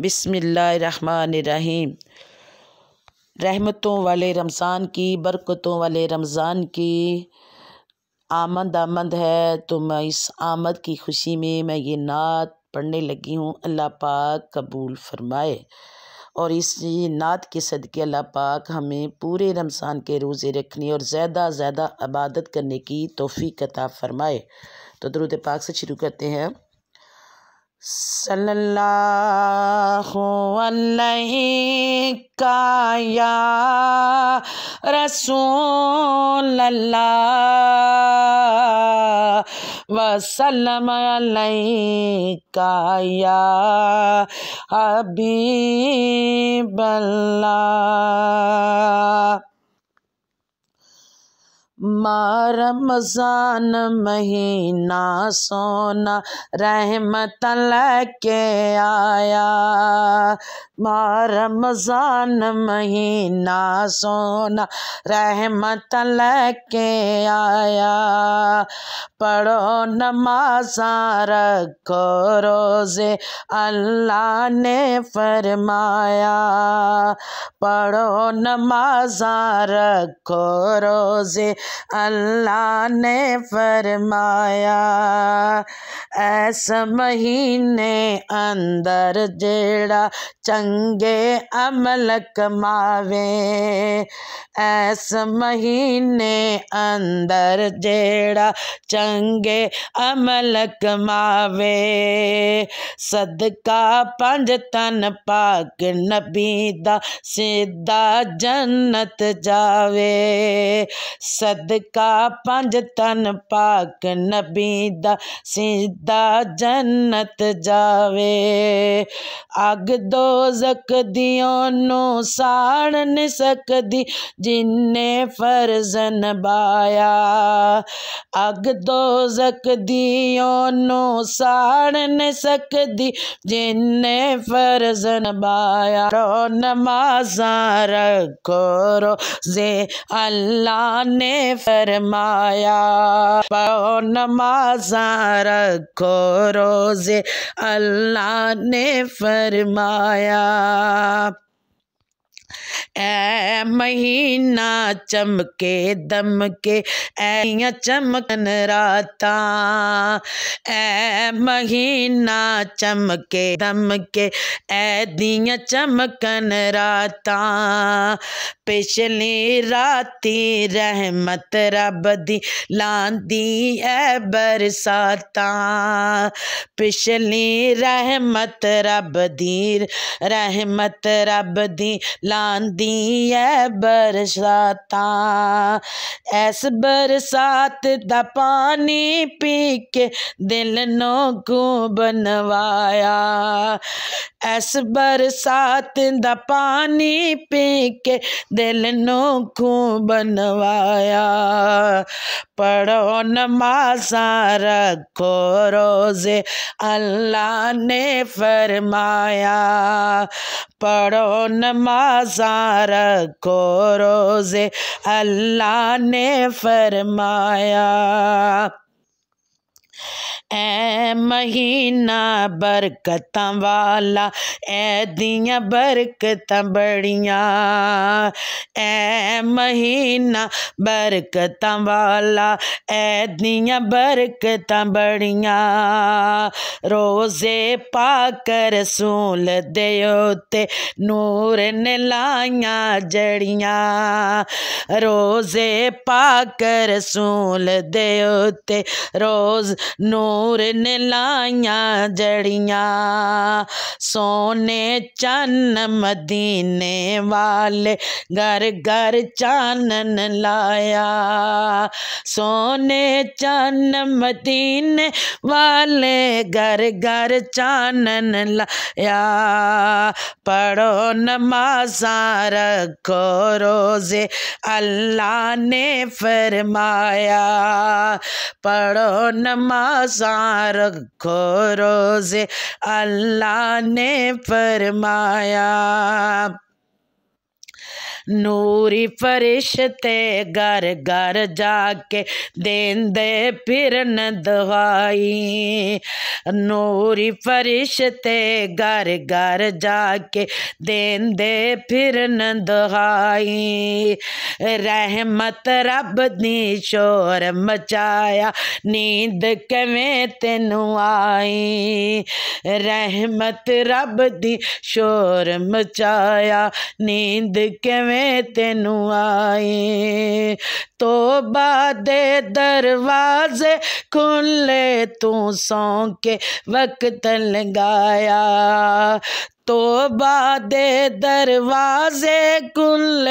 बिसमीम रहमतों वाले रमज़ान की बरकतों वाले रमज़ान की आमद आमद है तो मैं इस आमद की खुशी में मैं ये नात पढ़ने लगी हूँ अल्लाह पाक कबूल फरमाए और इस नात के सदक़े अल्लाह पाक हमें पूरे रमज़ान के रोज़े रखने और ज़्यादा ज़्यादा इबादत करने की तोहफ़ी कता फ़रमाए तो दरुद पाक से शुरू करते हैं صلی اللہ علیہ کا یا رسول الله وسلم عليك يا حبيب الله मारमजान महीना सोना रहमत लेके आया रमजान महीना सोना रहमत लेके आया पढ़ो नमाजा रखो रोज़े अल्लाह ने फरमाया पढ़ो नमाजा रखो रोज़े अल्लाह ने फरमाया इस महीने अंदर जेड़ा चंगे अमल कमावे ऐस महीने अंदर जेड़ा चंगे अमल कमावे सदका पंज तन पाक नबी दा सीधा जन्नत जावे सद ਸਦਕਾ ਪੰਜ ਤਨ ਪਾਕ ਨਬੀ ਦਾ ਸਿੱਧਾ ਜੰਨਤ ਜਾਵੇ ਅਗ ਦੋਜ਼ਖ ਦਿਓ ਨੂੰ ਸਾੜ ਨ ਸਕਦੀ ਜਿਨੇ ਫਰਜ਼ ਨਭਾਇਆ ਅਗ ਦੋਜ਼ਖ ਦਿਓ ਨੂੰ ਸਾੜ ਨ ਸਕਦੀ ਜਿਨੇ ਫਰਜ਼ ਨਭਾਇਆ ਰੋ ਨਮਾਜ਼ਾਂ रखो रोजे अल्लाह ने फरमाया पाओ नमाजा रखो रोजे अल्लाह ने फरमाया ऐ महीना चमके दमके ऐया चमकन राता ऐ महीना चमके दमके ऐ दिया चमकन राता पिछली राती रहमत रब दी लांदी ऐ बरसाता पिछली रहमत रब दी रहमत रब दी लांदी दी ऐ बरसात ऐस बरसात दा पानी पी के दिल नोकू बनवाया ऐस बरसात दा पानी पी के दिल नो नोकू बनवाया पढ़ो नमाजा रखो रोज़े अल्लाह ने फरमाया पढ़ो नमाजा रखो रोज़े अल्लाह ने फरमाया ए महीना बरकत वाला ए दिया बरकत बड़िया ए महीना बरकत वाला ए दिया बरकत बड़िया रोजे पाकर सूल देते नूर ने लाइया जड़िया रोजे पाकर सूल देते रोज नूर मोर ने लाया जड़ियाँ सोने चन मदीने वाले घर घर चानन लाया सोने चन मदीने वाले घर घर चानन लाया पढ़ो नमाजा रखो रोज़े अल्लाह ने फरमाया पढ़ो नमाज रोज़ा रखो रोज़े अल्लाह ने फरमाया नूरी फरिश्ते घर घर जाके देंदे फिरन दवाई नूरी फरिश्ते घर घर जाके देंदे फिरन दवाई रहमत रब दी शोर मचाया नींद कमें तेनू आई रहमत रब दी शोर मचाया नींद कमें में तेनू आए तो बादे दरवाजे खुले तू सौ के वक्त लगाया तो बादे दरवाजे कुल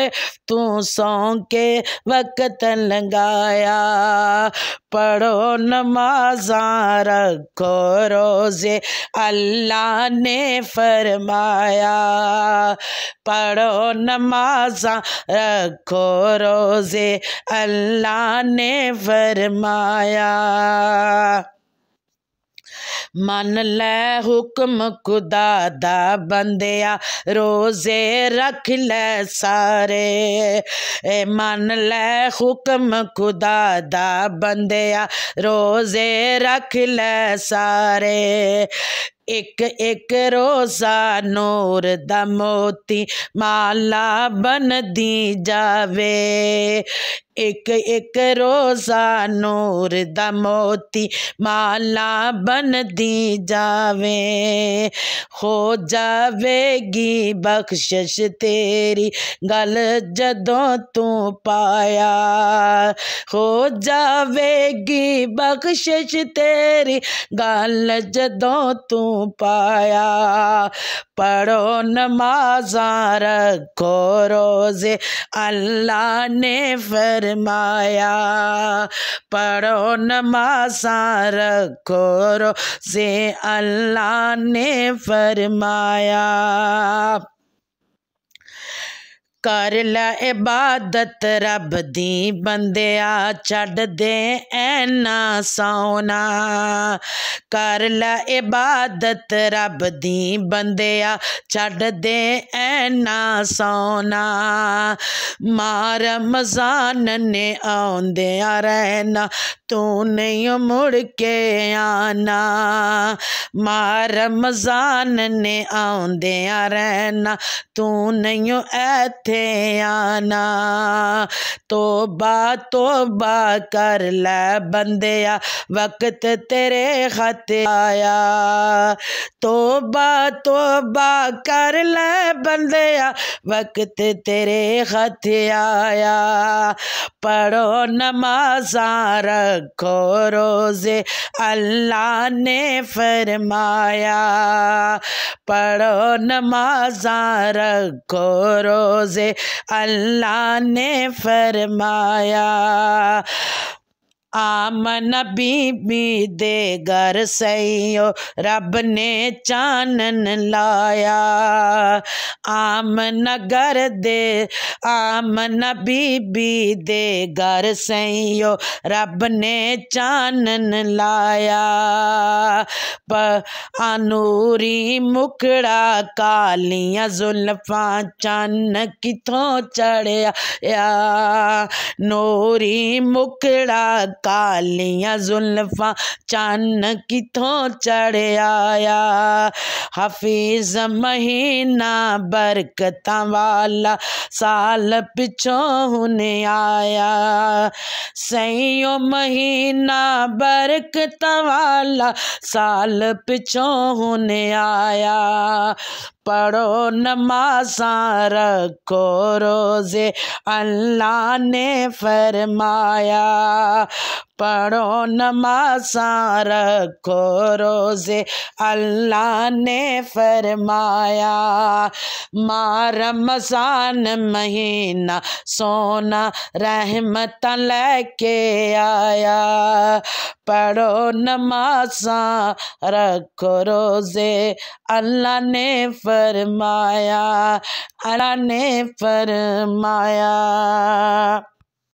तू सौ के वक्त लंगाया पढ़ो नमाजा रखो रोज़े अल्लाह ने फरमाया पढ़ो नमाजा रखो रोज़े अल्लाह ने फरमाया ਮਨ ਲੈ ਹੁਕਮ ਖੁਦਾ ਦਾ ਬੰਦਿਆ ਰੋਜ਼ੇ ਰੱਖ ਲੈ ਸਾਰੇ ਏ ਮਨ ਲੈ ਹੁਕਮ ਖੁਦਾ ਦਾ ਬੰਦਿਆ ਰੋਜ਼ੇ ਰੱਖ ਲੈ ਸਾਰੇ ਇੱਕ ਇੱਕ ਰੋਜ਼ਾ ਨੂਰ ਦਾ ਮੋਤੀ ਮਾਲਾ ਬਨਦੀ ਜਾਵੇ एक एक रोज़ा नूर द मोती माला बन दी जावे हो जावेगी बख्शिश तेरी गल जदों तू पाया हो जावेगी बख्शिश तेरी गल जदों तू पाया पढ़ो नमाजा रखो रोज़े अल्लाह ने फरमाया पढ़ो नमाजा रखो रोज़े अल्लाह ने फरमाया कर लबादत रब दी बंद छड़ दे ऐना सोना कर लबादत रब दी बंद छड़ दे ऐना सोना मार मजान ने आद रहना तू नहीं मुड़ के आना मार मजान ने आद रहना तू नहीं इत मुझे आना तो बा तो बा कर ले बंदया वक्त तेरे खत आया तो बा तो बा कर ले बंदया वक्त तेरे खत आया पढ़ो नमाजा रखो रोज़े अल्लाह ने फरमाया पढ़ो नमाजा रखो रोज़े अल्लाह ने फरमाया आमन बीबी दे घर सईयो रब ने चानन लाया आम नगर दे आमन बीबी दे घर सईयो रब ने चानन लाया प अनूरी मुकड़ा कालियाँ जुल्फा चन कितों चढ़या नूरी मुकड़ा कालिया जुल्फा चान कितों चढ़ आया हफीज महीना बरकत वाला साल पिछों हुने आया सही महीना बरकत वाला साल पिछों हुने आया पढ़ो नमाजा रखो रोज़े अल्लाह ने फरमाया पढ़ो नमाजा रखो रोज़े अल्लाह ने फरमाया माँ रमजान महीना सोना रहमत लेके आया पढ़ो नमाजा रखो रोज़े अल्लाह ने फरमाया अल्लाह ने फरमाया